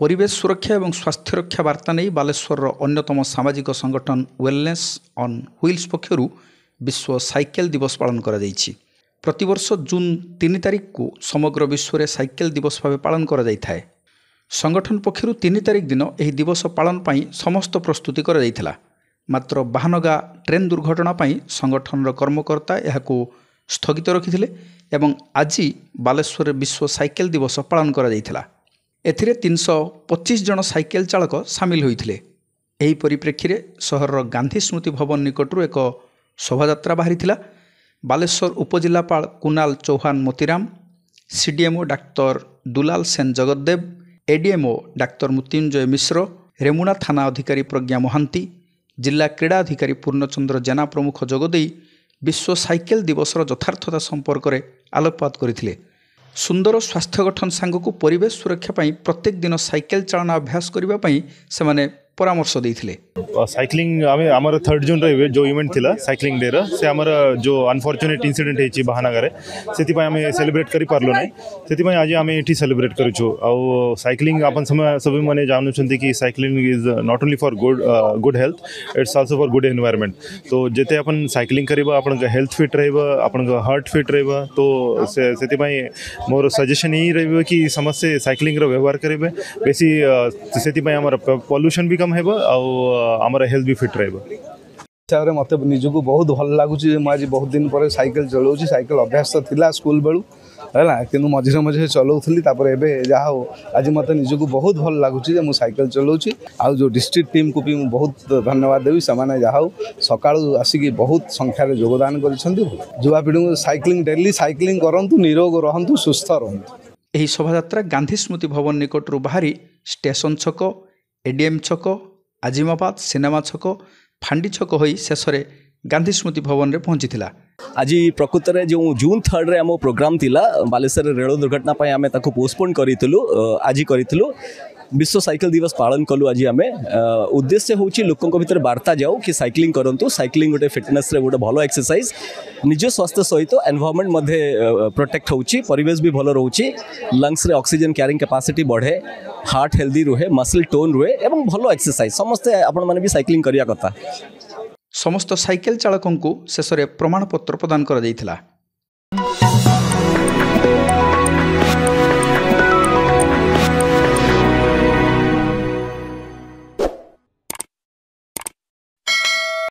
পরিবেশ সুরক্ষা এবং স্বাস্থ্য রক্ষা বার্তা নেই ବାଲେଶ୍ୱରର ଅନ୍ୟତମ ସାମାଜିକ ସଂଗଠନ ୱେଲନେସ୍ ଅନ୍ ହ୍ୱିଲ୍ସ ପକ୍ଷରୁ ବିଶ୍ୱ ସାଇକେଲ ଦିବସ ପାଳନ କରାଯାଇଛି ପ୍ରତିବର୍ଷ ଜୁନ୍ ତିନି ତାରିଖକୁ ସମଗ୍ର ବିଶ୍ୱରେ ସାଇକେଲ ଦିବସ ଭାବେ ପାଳନ କରାଯାଇଥାଏ ସଂଗଠନ ପକ୍ଷରୁ ତିନି ତାରିଖ ଦିନ ଏହି ଦିବସ ପାଳନ ପାଇଁ ସମସ୍ତ ପ୍ରସ୍ତୁତି କରାଯାଇଥିଲା ମାତ୍ର ବାହାନଗା ଟ୍ରେନ୍ ଦୁର୍ଘଟଣା ପାଇଁ ସଂଗଠନର କର୍ମକର୍ତ୍ତା ଏହାକୁ ସ୍ଥଗିତ ରଖିଥିଲେ ଏବଂ ଆଜି ବାଲେଶ୍ୱରରେ ବିଶ୍ୱ ସାଇକେଲ ଦିବସ ପାଳନ କରାଯାଇଥିଲା ଏଥିରେ ତିନିଶହ ପଚିଶ ଜଣ ସାଇକେଲ ଚାଳକ ସାମିଲ ହୋଇଥିଲେ ଏହି ପରିପ୍ରେକ୍ଷୀରେ ସହରର ଗାନ୍ଧୀ ସ୍ମୃତି ଭବନ ନିକଟରୁ ଏକ ଶୋଭାଯାତ୍ରା ବାହାରିଥିଲା ବାଲେଶ୍ୱର ଉପଜିଲ୍ଲାପାଳ କୁନାଲ ଚୌହାନ ମୋତିରାମ ସିଡିଏମ୍ଓ ଡାକ୍ତର ଦୁଲାଲ ସେନ ଜଗଦେବ ଏଡିଏମ୍ଓ ଡାକ୍ତର ମୃତ୍ୟୁଞ୍ଜୟ ମିଶ୍ର ରେମୁଣା ଥାନା ଅଧିକାରୀ ପ୍ରଜ୍ଞା ମହାନ୍ତି ଜିଲ୍ଲା କ୍ରୀଡ଼ା ଅଧିକାରୀ ପୂର୍ଣ୍ଣଚନ୍ଦ୍ର ଜେନା ପ୍ରମୁଖ ଯୋଗଦେଇ ବିଶ୍ୱ ସାଇକେଲ ଦିବସର ଯଥାର୍ଥତା ସମ୍ପର୍କରେ ଆଲୋକପାତ କରିଥିଲେ ସୁନ୍ଦର ସ୍ୱାସ୍ଥ୍ୟ ଗଠନ ସାଙ୍ଗକୁ ପରିବେଶ ସୁରକ୍ଷା ପାଇଁ ପ୍ରତ୍ୟେକ ଦିନ ସାଇକେଲ ଚାଳନା ଅଭ୍ୟାସ କରିବା ପାଇଁ ସେମାନେ পরামর্শ দিয়েছিলেন সাইক্লিং আমি আমার থার্ড জুন যে ইভেন্ট লা সাইক্লিং ডে সে আমার যে আনফর্চুনেট ইনসিডেন্ট হয়েছে বাহানাগারে সেপাই আমি সেলিব্রেট করে পারলু না সেপাই আজ আমি এটি সেলিব্রেট করছু আউ সাইক্লিং আপন সব মানে জানুছেন কি cycling is not only for good good health it's also for good environment তো যেতে আপন সাইক্লিং করিবা আপন হেলথ ফিট রহিবা আপন হার্ট ফিট রহিবা তো সেপাই মোর সজেশন এই রহিব কি সমস্ত সাইক্লিং র ব্যবহার করিবে বেশি সেপাই আমার পলুশন বি কম ଇନକମ୍ ହେବ ଆଉ ଆମର ହେଲ୍ଥ ବି ଫିଟ୍ ରହିବ ହିସାବରେ ମୋତେ ନିଜକୁ ବହୁତ ଭଲ ଲାଗୁଛି ଯେ ମୁଁ ଆଜି ବହୁତ ଦିନ ପରେ ସାଇକେଲ ଚଲାଉଛି ସାଇକେଲ ଅଭ୍ୟାସ ତ ଥିଲା ସ୍କୁଲ ବେଳୁ ହେଲା କିନ୍ତୁ ମଝିରେ ମଝିରେ ଚଲାଉଥିଲି ତାପରେ ଏବେ ଯାହା ହଉ ଆଜି ମୋତେ ନିଜକୁ ବହୁତ ଭଲ ଲାଗୁଛି ଯେ ମୁଁ ସାଇକେଲ ଚଲାଉଛି ଆଉ ଯେଉଁ ଡିଷ୍ଟ୍ରିକ୍ଟ ଟିମ୍କୁ ବି ମୁଁ ବହୁତ ଧନ୍ୟବାଦ ଦେବି ସେମାନେ ଯାହା ହଉ ସକାଳୁ ଆସିକି ବହୁତ ସଂଖ୍ୟାରେ ଯୋଗଦାନ କରିଛନ୍ତି ଯୁବାପିଢ଼ିଙ୍କୁ ସାଇକ୍ଲିଂ ଡେଲି ସାଇକ୍ଲିଂ କରନ୍ତୁ ନିରୋଗ ରହନ୍ତୁ ସୁସ୍ଥ ରହନ୍ତୁ ଏହି ଶୋଭାଯାତ୍ରା ଗାନ୍ଧୀ ସ୍ମୃତି ଭବନ ନିକଟରୁ ବାହାରି ଷ୍ଟେସନ ଛକ ଏଡିଏମ୍ ଛକ ଆଜିମାବାଦ ସିନେମା ଛକ ଫାଣ୍ଡି ଛକ ହୋଇ ଶେଷରେ ଗାନ୍ଧୀ ସ୍ମୃତି ଭବନରେ ପହଞ୍ଚିଥିଲା ଆଜି ପ୍ରକୃତରେ ଯେଉଁ ଜୁନ୍ ଥାର୍ଡ଼ରେ ଆମ ପ୍ରୋଗ୍ରାମ୍ ଥିଲା ବାଲେଶ୍ୱରରେ ରେଳ ଦୁର୍ଘଟଣା ପାଇଁ ଆମେ ତାକୁ ପୋଷ୍ଟପୋନ୍ କରିଥିଲୁ ଆଜି କରିଥିଲୁ विश्व सैकल दिवस पालन कलु आज आम उद्देश्य हूँ लोकों भितर बार्ता जाऊ कि सैक्लींग करूँ सैक्लींग गोटे फिटनेस गोटे भल एक्सरसाइज निज स्वास्थ्य सहित एनभरमेंट मध्य प्रोटेक्ट होवेश भी भल रोच लंगस अक्सीजेन क्यारिंग कैपासीटी बढ़े हार्ट हेल्दी रुहे मसल टोन रुहे और भल एक्सरसाइज समस्ते आप सैक्लींग करने समस्त सैकेल चालक शेष प्रमाणपत्र प्रदान कर